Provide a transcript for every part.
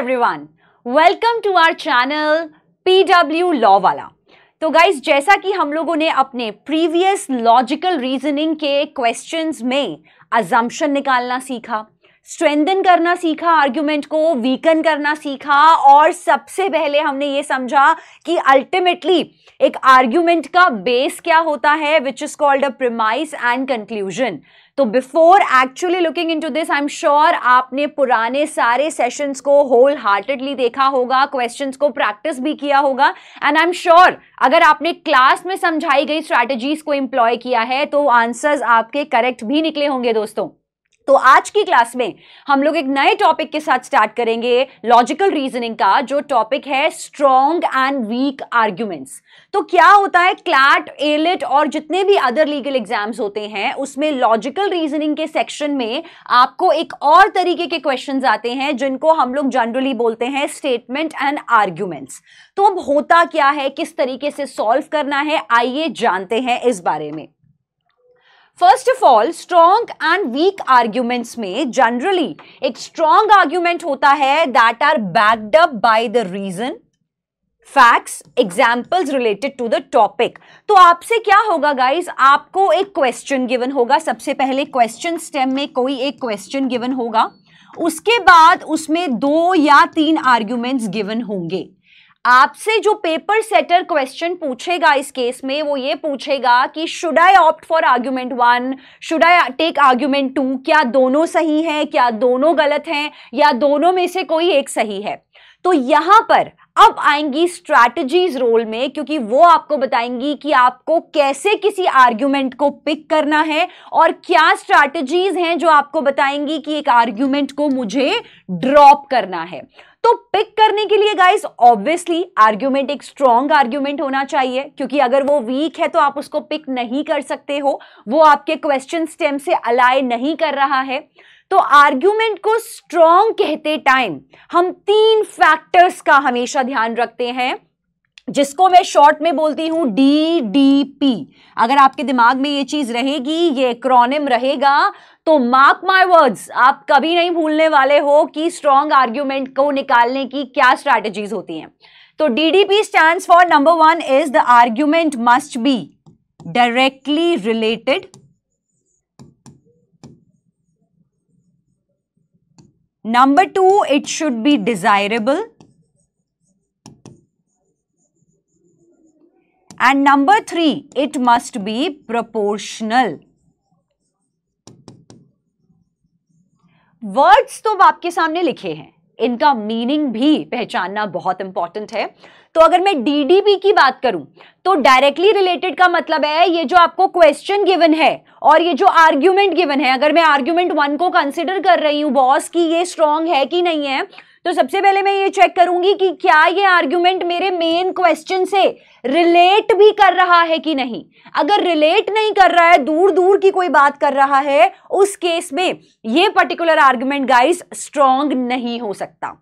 Everyone welcome to our channel PW law वाला तो guys जैसा कि हम लोगों ने अपने प्रीवियस लॉजिकल रीजनिंग के क्वेश्चंस में अजम्पशन निकालना सीखा स्ट्रेंथन करना सीखा आर्ग्यूमेंट को वीकन करना सीखा और सबसे पहले हमने ये समझा कि अल्टीमेटली एक आर्ग्यूमेंट का बेस क्या होता है which is called a premise and conclusion तो before actually looking into this I am sure आपने पुराने सारे सेशंस को होल हार्टेडली देखा होगा क्वेश्चंस को प्रैक्टिस भी किया होगा एंड आई एम श्योर अगर आपने क्लास में समझाई गई स्ट्रैटेजीज को इंप्लॉय किया है तो आंसर्स आपके करेक्ट भी निकले होंगे दोस्तों तो आज की क्लास में हम लोग एक नए टॉपिक के साथ स्टार्ट करेंगे लॉजिकल रीजनिंग का जो टॉपिक है स्ट्रॉन्ग एंड वीक आर्ग्यूमेंट्स तो क्या होता है क्लैट एलिट और जितने भी अदर लीगल एग्जाम्स होते हैं उसमें लॉजिकल रीजनिंग के सेक्शन में आपको एक और तरीके के क्वेश्चन आते हैं जिनको हम लोग जनरली बोलते हैं स्टेटमेंट एंड आर्ग्यूमेंट्स तो अब होता क्या है किस तरीके से सॉल्व करना है आइए जानते हैं इस बारे में first of all strong and weak arguments में जनरली एक स्ट्रॉन्ग आर्ग्यूमेंट होता है that are backed up by the reason facts examples related to the topic तो आपसे क्या होगा गाइज आपको एक क्वेश्चन गिवन होगा सबसे पहले क्वेश्चन स्टेम में कोई एक क्वेश्चन गिवन होगा उसके बाद उसमें दो या तीन आर्ग्यूमेंट्स गिवन होंगे आपसे जो पेपर सेटर क्वेश्चन पूछेगा इस केस में वो ये पूछेगा कि should I opt for argument one should I take argument two क्या दोनों सही हैं क्या दोनों गलत हैं या दोनों में से कोई एक सही है तो यहां पर अब आएंगी स्ट्रैटेजीज रोल में क्योंकि वो आपको बताएंगी कि आपको कैसे किसी आर्ग्यूमेंट को पिक करना है और क्या स्ट्रैटेजीज हैं जो आपको बताएंगी कि एक आर्ग्यूमेंट को मुझे ड्रॉप करना है तो पिक करने के लिए गाइस ऑब्वियसली आर्ग्यूमेंट एक स्ट्रॉन्ग आर्ग्यूमेंट होना चाहिए क्योंकि अगर वो वीक है तो आप उसको पिक नहीं कर सकते हो वो आपके क्वेश्चन स्टेम से अलाय नहीं कर रहा है तो आर्ग्यूमेंट को स्ट्रॉन्ग कहते टाइम हम तीन फैक्टर्स का हमेशा ध्यान रखते हैं जिसको मैं शॉर्ट में बोलती हूं डी डी पी अगर आपके दिमाग में ये चीज़ रहेगी ये क्रॉनिम रहेगा तो मार्क माय वर्ड्स आप कभी नहीं भूलने वाले हो कि स्ट्रॉन्ग आर्ग्यूमेंट को निकालने की क्या स्ट्रैटेजीज होती हैं तो D D P stand for number one is the argument must be directly related number two it should be desirable And number 3 it must be proportional. Words तो आपके सामने लिखे हैं इनका मीनिंग भी पहचानना बहुत इंपॉर्टेंट है तो अगर मैं डीडीपी की बात करूं तो डायरेक्टली रिलेटेड का मतलब है ये जो आपको क्वेश्चन गिवन है और ये जो आर्ग्यूमेंट गिवन है अगर मैं आर्ग्यूमेंट वन को कंसिडर कर रही हूं बॉस की ये स्ट्रांग है कि नहीं है तो सबसे पहले मैं ये चेक करूंगी कि क्या ये आर्ग्यूमेंट मेरे मेन क्वेश्चन से रिलेट भी कर रहा है कि नहीं अगर रिलेट नहीं कर रहा है दूर दूर की कोई बात कर रहा है उस केस में ये पर्टिकुलर आर्ग्यूमेंट गाइस स्ट्रांग नहीं हो सकता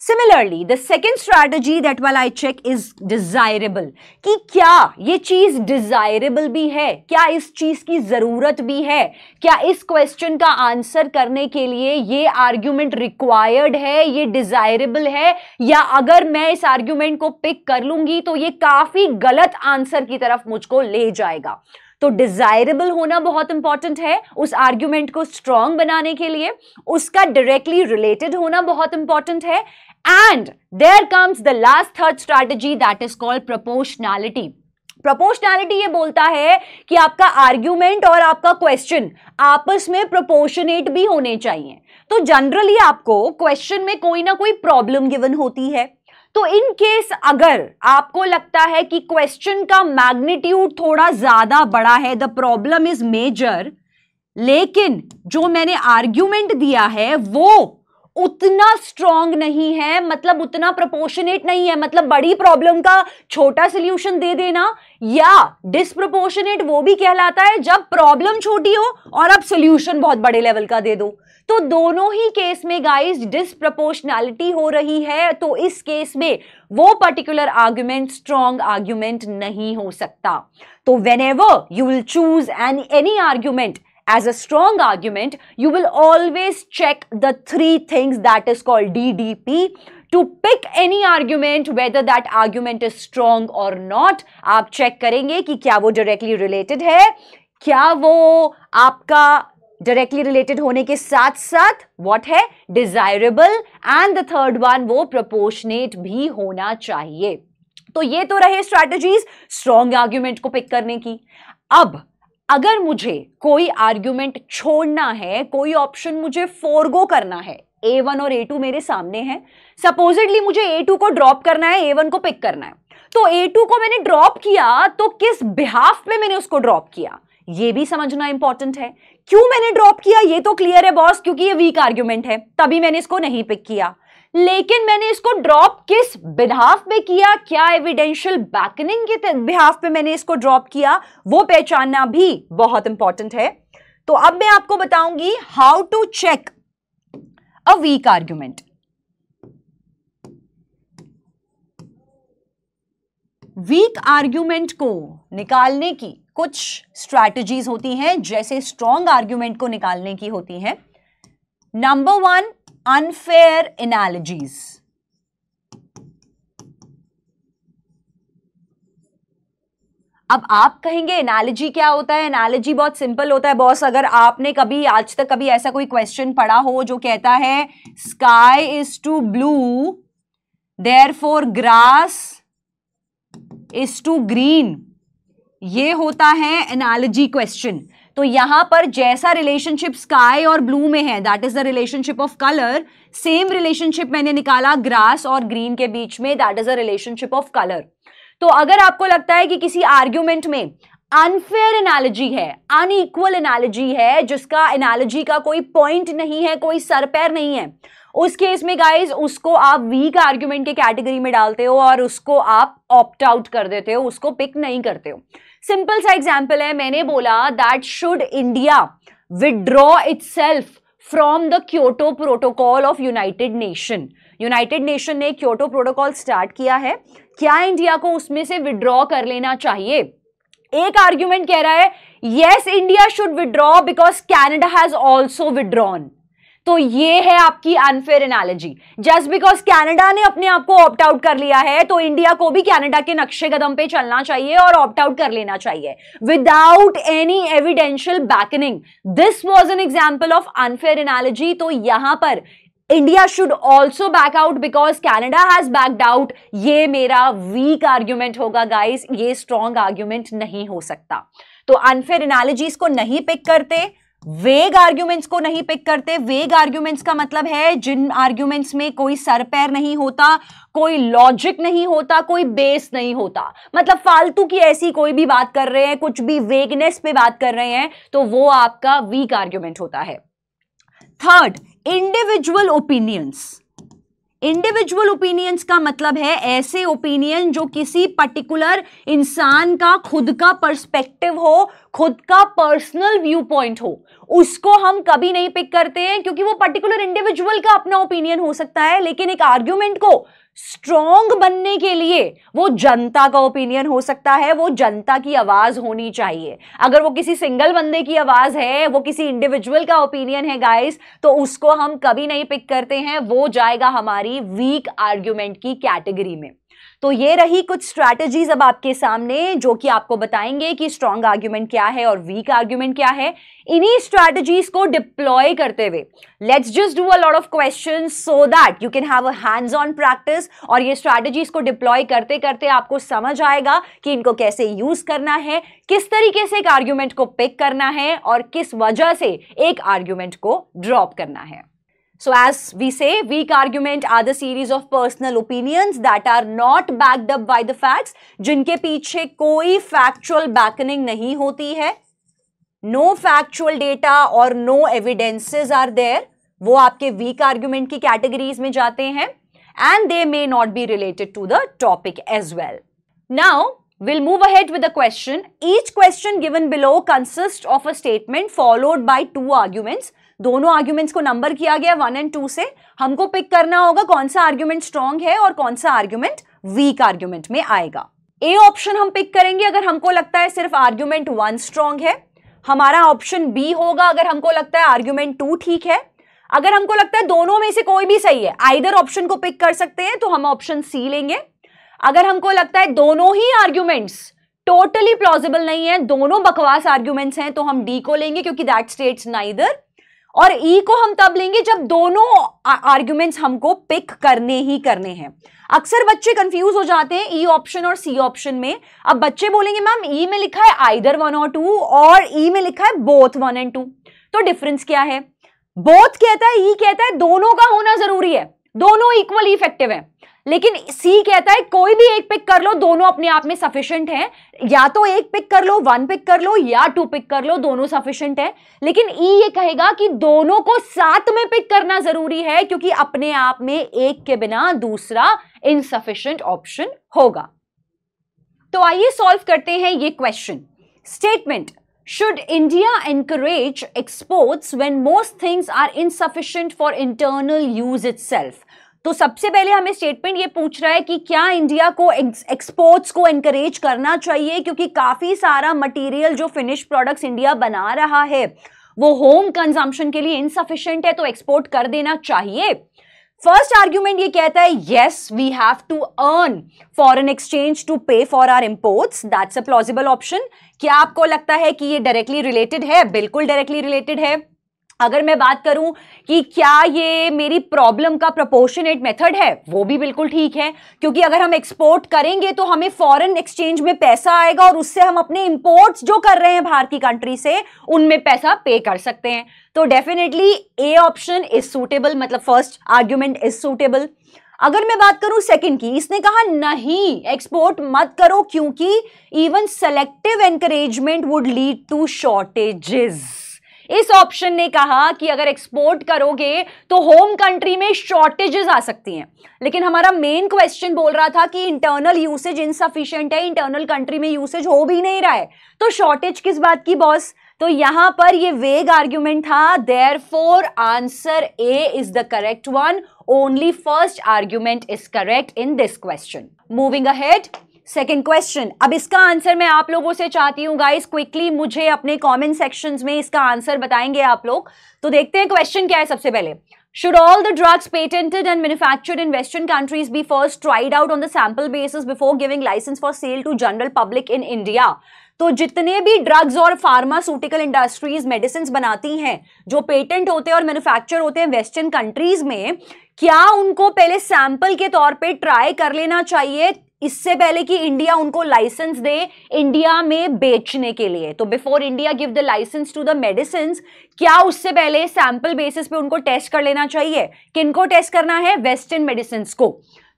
similarly the second strategy that will I check is desirable कि क्या ये चीज डिजायरेबल भी है क्या इस चीज की जरूरत भी है क्या इस क्वेश्चन का आंसर करने के लिए ये आर्ग्यूमेंट रिक्वायर्ड है ये डिजायरेबल है या अगर मैं इस आर्ग्यूमेंट को पिक कर लूंगी तो ये काफी गलत आंसर की तरफ मुझको ले जाएगा तो डिजायरेबल होना बहुत इंपॉर्टेंट है उस आर्ग्यूमेंट को स्ट्रांग बनाने के लिए उसका डायरेक्टली रिलेटेड होना बहुत इंपॉर्टेंट है and there comes the last third strategy that is called proportionality proportionality ये बोलता है कि आपका आर्ग्यूमेंट और आपका क्वेश्चन आपस में प्रपोर्शनेट भी होने चाहिए तो जनरली आपको क्वेश्चन में कोई ना कोई प्रॉब्लम गिवन होती है तो इन केस अगर आपको लगता है कि क्वेश्चन का मैग्नीट्यूड थोड़ा ज्यादा बड़ा है द प्रॉब्लम इज मेजर लेकिन जो मैंने आर्ग्यूमेंट दिया है वो उतना स्ट्रांग नहीं है मतलब उतना प्रपोर्शनेट नहीं है मतलब बड़ी प्रॉब्लम का छोटा सोल्यूशन दे देना या डिस्प्रपोर्शनेट वो भी कहलाता है जब प्रॉब्लम छोटी हो और अब सोल्यूशन बहुत बड़े लेवल का दे दो तो दोनों ही केस में गाइस डिसप्रपोर्शनैलिटी हो रही है तो इस केस में वो पर्टिकुलर आर्ग्यूमेंट स्ट्रॉन्ग आर्ग्यूमेंट नहीं हो सकता तो whenever you will choose an any argument as a strong argument you will always check the three things that is called D D P to pick any argument whether that argument is strong और not आप check करेंगे कि क्या वो directly related है क्या वो आपका डायरेक्टली रिलेटेड होने के साथ साथ व्हाट है desirable and the third one वो प्रोपोर्शनेट भी होना चाहिए तो ये तो रहे स्ट्रैटेजीज स्ट्रॉन्ग आर्ग्यूमेंट को पिक करने की अब अगर मुझे कोई आर्ग्यूमेंट छोड़ना है कोई ऑप्शन मुझे फोरगो करना है ए वन और ए टू मेरे सामने है सपोजिटली मुझे ए टू को ड्रॉप करना है ए वन को पिक करना है तो ए टू को मैंने ड्रॉप किया तो किस बिहाफ पे मैंने उसको ड्रॉप किया ये भी समझना इंपॉर्टेंट है क्यों मैंने ड्रॉप किया ये तो क्लियर है बॉस क्योंकि ये वीक आर्ग्यूमेंट है तभी मैंने इसको नहीं पिक किया लेकिन मैंने इसको ड्रॉप किस बिहाफ पे किया क्या एविडेंशियल बैकनिंग के बिहाफ पे मैंने इसको ड्रॉप किया वो पहचानना भी बहुत इंपॉर्टेंट है तो अब मैं आपको बताऊंगी how to check a weak argument weak argument को निकालने की कुछ स्ट्रैटेजीज होती हैं जैसे स्ट्रॉन्ग आर्ग्यूमेंट को निकालने की होती हैं नंबर वन अनफेयर एनालॉजीज अब आप कहेंगे एनालॉजी क्या होता है एनालॉजी बहुत सिंपल होता है बॉस अगर आपने कभी आज तक कभी ऐसा कोई क्वेश्चन पढ़ा हो जो कहता है sky is too blue therefore grass is too green ये होता है एनालॉजी क्वेश्चन तो यहां पर जैसा रिलेशनशिप स्काई और ब्लू में है that is the relationship of colour same relationship मैंने निकाला ग्रास और ग्रीन के बीच में that is the relationship of colour तो अगर आपको लगता है कि किसी आर्ग्यूमेंट में अनफेयर एनालॉजी है अनइक्वल एनालॉजी है जिसका एनालॉजी का कोई पॉइंट नहीं है कोई सर पैर नहीं है उस केस में गाइज उसको आप वीक आर्ग्यूमेंट के कैटेगरी में डालते हो और उसको आप ऑप्ट आउट कर देते हो उसको पिक नहीं करते हो सिंपल सा एग्जाम्पल है मैंने बोला that should India withdraw its from the Kyoto protocol of United Nation United Nation ने क्योटो प्रोटोकॉल स्टार्ट किया है क्या इंडिया को उसमें से विड्रॉ कर लेना चाहिए एक आर्ग्यूमेंट कह रहा है yes India should withdraw because Canada has also withdrawn तो ये है आपकी unfair analogy just because Canada ने अपने आप को ऑप्ट आउट कर लिया है तो इंडिया को भी कैनेडा के नक्शे कदम पे चलना चाहिए और ऑप्ट आउट कर लेना चाहिए without any evidential backing this was an example of unfair analogy तो यहां पर India should also back out because Canada has backed out ये मेरा वीक आर्ग्यूमेंट होगा गाइज ये स्ट्रॉन्ग आर्ग्यूमेंट नहीं हो सकता तो अनफेयर एनालॉजीज को नहीं पिक करते वेग आर्ग्यूमेंट्स को नहीं पिक करते वेग आर्ग्यूमेंट्स का मतलब है जिन आर्ग्यूमेंट्स में कोई सर पैर नहीं होता कोई लॉजिक नहीं होता कोई बेस नहीं होता मतलब फालतू की ऐसी कोई भी बात कर रहे हैं कुछ भी वेगनेस पे बात कर रहे हैं तो वो आपका वीक आर्ग्यूमेंट होता है third individual opinions individual opinions का मतलब है ऐसे ओपिनियन जो किसी पर्टिकुलर इंसान का खुद का पर्सपेक्टिव हो खुद का पर्सनल व्यू पॉइंट हो उसको हम कभी नहीं पिक करते हैं क्योंकि वो पर्टिकुलर इंडिविजुअल का अपना ओपिनियन हो सकता है लेकिन एक आर्ग्यूमेंट को स्ट्रॉन्ग बनने के लिए वो जनता का ओपिनियन हो सकता है वो जनता की आवाज़ होनी चाहिए अगर वो किसी सिंगल बंदे की आवाज़ है वो किसी इंडिविजुअल का ओपिनियन है गाइस तो उसको हम कभी नहीं पिक करते हैं वो जाएगा हमारी वीक आर्ग्यूमेंट की कैटेगरी में तो ये रही कुछ स्ट्रैटेजीज अब आपके सामने जो कि आपको बताएंगे कि स्ट्रॉन्ग आर्ग्यूमेंट क्या है और वीक आर्ग्यूमेंट क्या है इन्हीं स्ट्रैटेजीज को डिप्लॉय करते हुए let's just do a lot of question so that you can have a hands on practice और ये स्ट्रैटेजीज को डिप्लॉय करते करते आपको समझ आएगा कि इनको कैसे यूज करना है किस तरीके से एक आर्ग्यूमेंट को पिक करना है और किस वजह से एक आर्ग्यूमेंट को ड्रॉप करना है So as we say, weak argument are the series of personal opinions that are not backed up by the facts, jinke piche koi factual backing nahi hoti hai no factual data or no evidences are there, wo aapke weak argument ki categories mein jate hain and they may not be related to the topic as well. Now, We'll move ahead with the question. Each question given below consists of a statement followed by two arguments दोनों arguments को number किया गया one and to से हमको pick करना होगा कौन सा आर्ग्यूमेंट स्ट्रॉन्ग है और कौन सा आर्ग्यूमेंट वीक आर्ग्यूमेंट में आएगा ए ऑप्शन हम पिक करेंगे अगर हमको लगता है सिर्फ आर्ग्यूमेंट वन स्ट्रॉन्ग है हमारा ऑप्शन बी होगा अगर हमको लगता है आर्ग्यूमेंट टू ठीक है अगर हमको लगता है दोनों में से कोई भी सही है आइदर ऑप्शन को पिक कर सकते हैं तो हम ऑप्शन सी लेंगे अगर हमको लगता है दोनों ही आर्ग्यूमेंट्स टोटली प्लॉजिबल नहीं है दोनों बकवास आर्ग्यूमेंट्स हैं तो हम डी को लेंगे क्योंकि दैट स्टेट्स नाइदर और ई e को हम तब लेंगे जब दोनों आर्ग्यूमेंट्स हमको पिक करने ही करने हैं अक्सर बच्चे कंफ्यूज हो जाते हैं ई e ऑप्शन और सी ऑप्शन में अब बच्चे बोलेंगे मैम ई e में लिखा है आइदर वन और टू और ई में लिखा है बोथ वन एंड टू तो डिफरेंस क्या है बोथ कहता है ई e कहता है दोनों का होना जरूरी है दोनों इक्वली इफेक्टिव है लेकिन सी कहता है कोई भी एक पिक कर लो दोनों अपने आप में सफिशिएंट हैं या तो एक पिक कर लो वन पिक कर लो या टू पिक कर लो दोनों सफिशिएंट है लेकिन ई e ये कहेगा कि दोनों को साथ में पिक करना जरूरी है क्योंकि अपने आप में एक के बिना दूसरा इनसफिशियंट ऑप्शन होगा तो आइए सॉल्व करते हैं ये question statement India encourage exports exports most things are insufficient for internal use itself तो सबसे पहले हमें स्टेटमेंट ये पूछ रहा है कि क्या इंडिया को एक्सपोर्ट्स को इनकरेज करना चाहिए क्योंकि काफ़ी सारा मटेरियल जो फिनिश प्रोडक्ट्स इंडिया बना रहा है वो होम कंजम्पशन के लिए इनसफिशियंट है तो एक्सपोर्ट कर देना चाहिए फर्स्ट आर्ग्यूमेंट ये कहता है yes we have to earn foreign exchange to pay for our imports that's a plausible option क्या आपको लगता है कि ये डायरेक्टली रिलेटेड है बिल्कुल डायरेक्टली रिलेटेड है अगर मैं बात करूं कि क्या ये मेरी प्रॉब्लम का प्रोपोर्शनेट मेथड है वो भी बिल्कुल ठीक है क्योंकि अगर हम एक्सपोर्ट करेंगे तो हमें फॉरेन एक्सचेंज में पैसा आएगा और उससे हम अपने इंपोर्ट्स जो कर रहे हैं भारतीय की कंट्री से उनमें पैसा पे कर सकते हैं तो definitely a option is suitable मतलब फर्स्ट आर्ग्यूमेंट इज सूटेबल अगर मैं बात करूं सेकंड की इसने कहा नहीं एक्सपोर्ट मत करो क्योंकि even selective encouragement would lead to shortages इस ऑप्शन ने कहा कि अगर एक्सपोर्ट करोगे तो होम कंट्री में शॉर्टेजेस आ सकती हैं लेकिन हमारा मेन क्वेश्चन बोल रहा था कि इंटरनल यूसेज इनसफिशियंट है इंटरनल कंट्री में यूसेज हो भी नहीं रहा है तो शॉर्टेज किस बात की बॉस तो यहां पर ये वेग आर्ग्यूमेंट था therefore answer A is the correct one only first argument is correct in this question moving ahead second question अब इसका आंसर मैं आप लोगों से चाहती हूँ गाइस क्विकली मुझे अपने कॉमेंट सेक्शन में इसका आंसर बताएंगे आप लोग तो देखते हैं क्वेश्चन क्या है सबसे पहले Should all the drugs patented and manufactured in Western countries be first tried out on the sample basis before giving license for sale to general public in India? तो जितने भी ड्रग्स और फार्मास्यूटिकल इंडस्ट्रीज मेडिसिन बनाती हैं जो patent होते हैं और मैन्युफैक्चर होते हैं वेस्टर्न कंट्रीज में क्या उनको पहले सैंपल के तौर पे ट्राई कर लेना चाहिए इससे पहले कि इंडिया उनको लाइसेंस दे इंडिया में बेचने के लिए तो before India give the licence to the medicine क्या उससे पहले सैंपल बेसिस पे उनको टेस्ट कर लेना चाहिए किनको टेस्ट करना है वेस्टर्न मेडिसिन को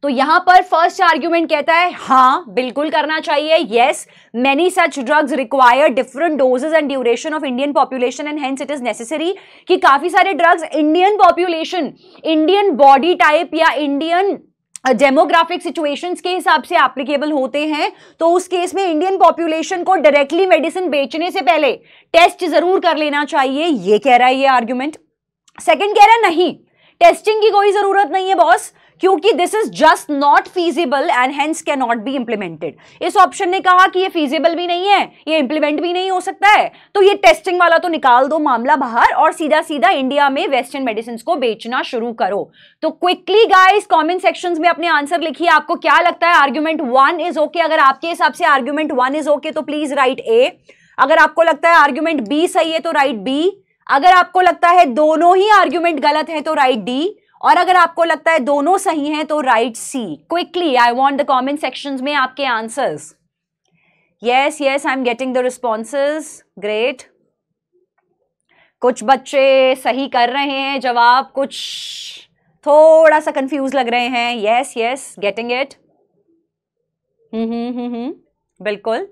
तो यहां पर फर्स्ट आर्ग्यूमेंट कहता है हाँ बिल्कुल करना चाहिए yes many such drugs require different dosages and duration of Indian population and hence it is necessary कि काफी सारे drugs Indian population Indian body type या इंडियन डेमोग्राफिक सिचुएशंस के हिसाब से एप्लीकेबल होते हैं तो उस केस में इंडियन पॉपुलेशन को डायरेक्टली मेडिसिन बेचने से पहले टेस्ट जरूर कर लेना चाहिए ये कह रहा है ये आर्ग्यूमेंट सेकंड कह रहा है नहीं टेस्टिंग की कोई ज़रूरत नहीं है बॉस क्योंकि this is just not feasible and hence can not be implemented इस ऑप्शन ने कहा कि ये फीजिबल भी नहीं है ये इंप्लीमेंट भी नहीं हो सकता है तो ये टेस्टिंग वाला तो निकाल दो मामला बाहर और सीधा सीधा इंडिया में वेस्टर्न मेडिसिन को बेचना शुरू करो तो क्विकली गाइस कमेंट सेक्शन में अपने आंसर लिखिए आपको क्या लगता है आर्ग्यूमेंट वन इज ओके अगर आपके हिसाब से आर्ग्यूमेंट वन इज ओके तो प्लीज राइट ए अगर आपको लगता है आर्ग्यूमेंट बी सही है तो राइट बी अगर आपको लगता है दोनों ही आर्ग्यूमेंट गलत है तो राइट डी और अगर आपको लगता है दोनों सही हैं तो write C quickly I want the comment section में आपके answers yes yes I am getting the responses great कुछ बच्चे सही कर रहे हैं जवाब कुछ थोड़ा सा कंफ्यूज लग रहे हैं yes yes getting it hmm hmm hmm बिल्कुल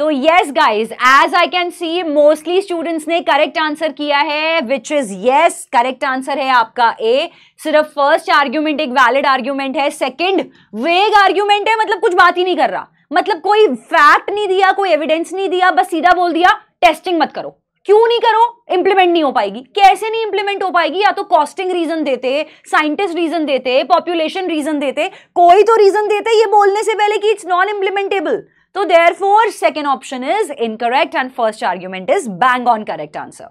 तो yes guys as I can see mostly students ने करेक्ट आंसर किया है which is yes correct answer है आपका ए सिर्फ फर्स्ट आर्ग्यूमेंट एक वैलिड आर्ग्यूमेंट है सेकंड वेग आर्ग्यूमेंट है मतलब कुछ बात ही नहीं कर रहा मतलब कोई फैक्ट नहीं दिया कोई एविडेंस नहीं दिया बस सीधा बोल दिया टेस्टिंग मत करो क्यों नहीं करो इंप्लीमेंट नहीं हो पाएगी कैसे नहीं इंप्लीमेंट हो पाएगी या तो कॉस्टिंग रीजन देते साइंटिस्ट रीजन देते पॉपुलेशन रीजन देते कोई तो रीजन देते ये बोलने से पहले कि it's non implementable So therefore, second option is incorrect and first argument is bang on correct answer.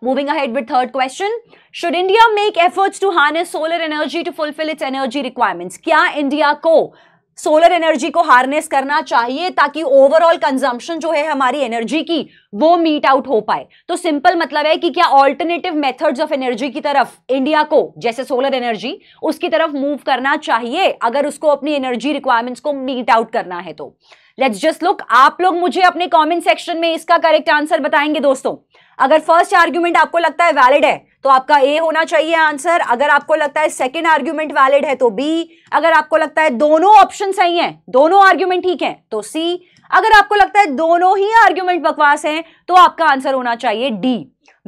Moving ahead with third question, should India make efforts to harness solar energy to fulfill its energy requirements? Kya India ko solar energy को harness करना चाहिए ताकि overall consumption जो है हमारी energy की वो meet out हो पाए तो सिंपल मतलब है कि क्या ऑल्टरनेटिव मेथड्स ऑफ एनर्जी की तरफ इंडिया को जैसे सोलर एनर्जी उसकी तरफ मूव करना चाहिए अगर उसको अपनी एनर्जी रिक्वायरमेंट्स को मीट आउट करना है तो लेट्स जस्ट लुक आप लोग मुझे अपने कॉमेंट सेक्शन में इसका करेक्ट आंसर बताएंगे दोस्तों अगर फर्स्ट आर्ग्यूमेंट आपको लगता है वैलिड है तो आपका ए होना चाहिए आंसर अगर आपको लगता है सेकेंड आर्ग्यूमेंट वैलिड है तो बी अगर आपको लगता है दोनों ऑप्शन सही है दोनों आर्ग्यूमेंट ठीक है तो सी अगर आपको लगता है दोनों ही आर्ग्यूमेंट बकवास हैं तो आपका आंसर होना चाहिए D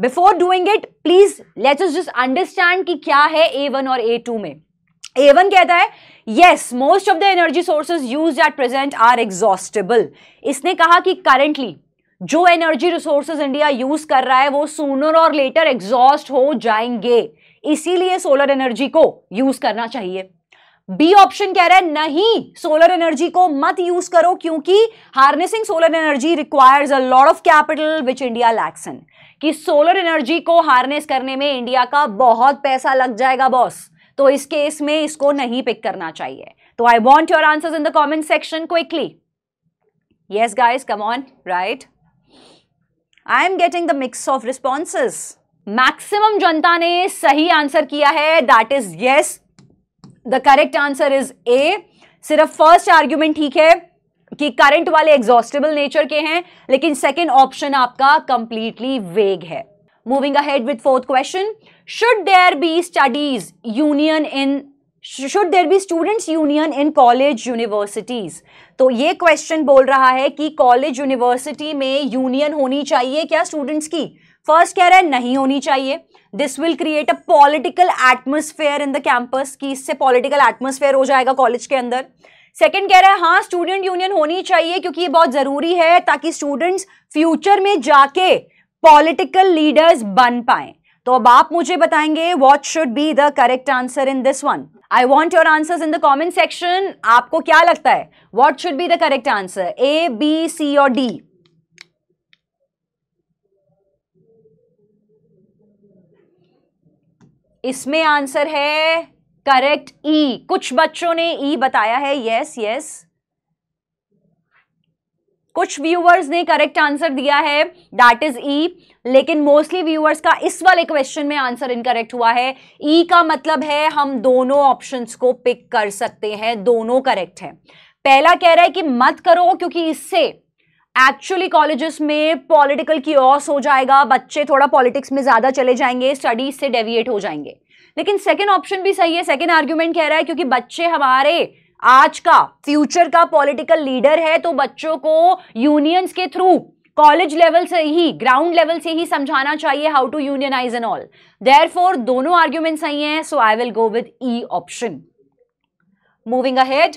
before doing it please let's just understand कि क्या है ए वन और ए टू में ए वन कहता है yes most of the energy sources use at present are exhaustible इसने कहा कि करेंटली जो एनर्जी रिसोर्सेज इंडिया यूज कर रहा है वो सूनर और लेटर एग्जॉस्ट हो जाएंगे इसीलिए सोलर एनर्जी को यूज करना चाहिए बी ऑप्शन कह रहा है नहीं सोलर एनर्जी को मत यूज करो क्योंकि harnessing solar energy requires a lot of capital which India lacks in कि सोलर एनर्जी को हार्नेस करने में इंडिया का बहुत पैसा लग जाएगा बॉस तो इस केस में इसको नहीं पिक करना चाहिए तो I want your answer in the comment section quickly yes guys come on right I am getting the mix of responses maximum जनता ने सही आंसर किया है that is yes the correct answer is A सिर्फ first argument ठीक है कि current वाले एग्जॉस्टेबल नेचर के हैं लेकिन सेकेंड ऑप्शन आपका कंप्लीटली वेग है moving ahead with fourth question should there be studies union in should there be students union in college universities तो ये क्वेश्चन बोल रहा है कि कॉलेज यूनिवर्सिटी में यूनियन होनी चाहिए क्या स्टूडेंट्स की फर्स्ट कह रहा है नहीं होनी चाहिए this will create a political atmosphere in the campus कि इससे पॉलिटिकल एटमोसफेयर हो जाएगा कॉलेज के अंदर सेकेंड कह रहा है हाँ स्टूडेंट यूनियन होनी चाहिए क्योंकि ये बहुत ज़रूरी है ताकि स्टूडेंट्स फ्यूचर में जाके पॉलिटिकल लीडर्स बन पाए तो अब आप मुझे बताएंगे what should be the correct answer in this one I want your answer in the comment section आपको क्या लगता है what should be the correct answer A B C और डी इसमें आंसर है करेक्ट ई e. कुछ बच्चों ने ई e बताया है यस यस कुछ व्यूअर्स ने करेक्ट आंसर दिया है दैट इज ई लेकिन मोस्टली व्यूअर्स का इस वाले क्वेश्चन में आंसर इनकरेक्ट हुआ है ई e का मतलब है हम दोनों ऑप्शंस को पिक कर सकते हैं दोनों करेक्ट है पहला कह रहा है कि मत करो क्योंकि इससे एक्चुअली कॉलेजेस में पॉलिटिकल की ऑस हो जाएगा बच्चे थोड़ा पॉलिटिक्स में ज़्यादा चले जाएंगे स्टडीज से डेविएट हो जाएंगे लेकिन सेकेंड ऑप्शन भी सही है सेकेंड आर्ग्यूमेंट कह रहा है क्योंकि बच्चे हमारे आज का फ्यूचर का पॉलिटिकल लीडर है तो बच्चों को यूनियंस के थ्रू कॉलेज लेवल से ही ग्राउंड लेवल से ही समझाना चाहिए how to unionise and all there दोनों आर्ग्यूमेंट सही हैं so I will go with E option moving ahead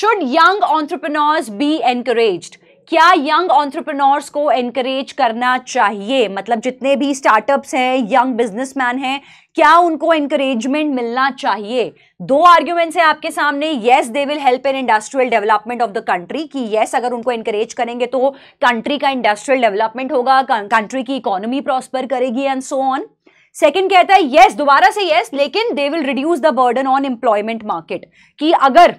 should young entrepreneurs be encouraged क्या यंग ऑन्ट्रप्रनोर्स को एनकरेज करना चाहिए मतलब जितने भी स्टार्टअप्स हैं यंग बिजनेसमैन हैं क्या उनको इंकरेजमेंट मिलना चाहिए दो आर्ग्यूमेंट्स हैं आपके सामने yes they will help in industrial development of the country कि येस अगर उनको एनकरेज करेंगे तो कंट्री का इंडस्ट्रियल डेवलपमेंट होगा कंट्री की इकोनॉमी प्रॉस्पर करेगी एंड सो ऑन सेकेंड कहता है येस दोबारा से येस लेकिन they will reduce the burden on employment market कि अगर